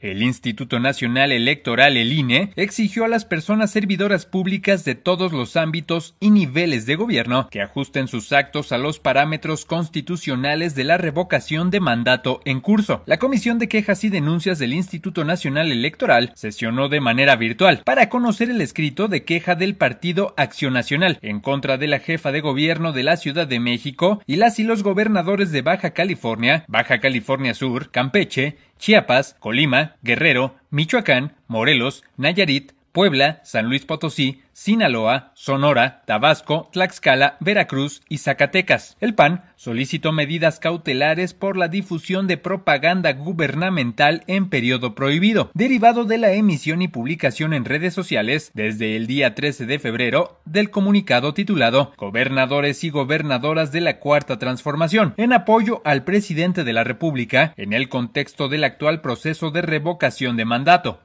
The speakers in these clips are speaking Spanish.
El Instituto Nacional Electoral, el INE, exigió a las personas servidoras públicas de todos los ámbitos y niveles de gobierno que ajusten sus actos a los parámetros constitucionales de la revocación de mandato en curso. La Comisión de Quejas y Denuncias del Instituto Nacional Electoral sesionó de manera virtual para conocer el escrito de queja del Partido Acción Nacional en contra de la jefa de gobierno de la Ciudad de México y las y los gobernadores de Baja California, Baja California Sur, Campeche, Chiapas, Colima, Guerrero, Michoacán, Morelos, Nayarit, Puebla, San Luis Potosí, Sinaloa, Sonora, Tabasco, Tlaxcala, Veracruz y Zacatecas. El PAN solicitó medidas cautelares por la difusión de propaganda gubernamental en periodo prohibido, derivado de la emisión y publicación en redes sociales desde el día 13 de febrero del comunicado titulado Gobernadores y gobernadoras de la Cuarta Transformación, en apoyo al presidente de la República en el contexto del actual proceso de revocación de mandato.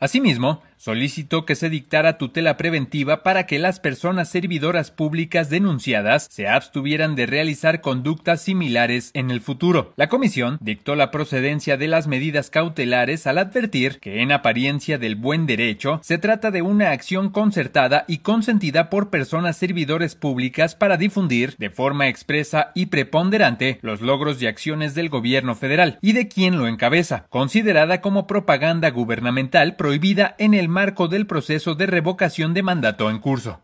Asimismo, solicitó que se dictara tutela preventiva para que las personas servidoras públicas denunciadas se abstuvieran de realizar conductas similares en el futuro. La comisión dictó la procedencia de las medidas cautelares al advertir que en apariencia del buen derecho se trata de una acción concertada y consentida por personas servidores públicas para difundir de forma expresa y preponderante los logros y acciones del gobierno federal y de quien lo encabeza, considerada como propaganda gubernamental prohibida en el marco del proceso de revocación de mandato en curso.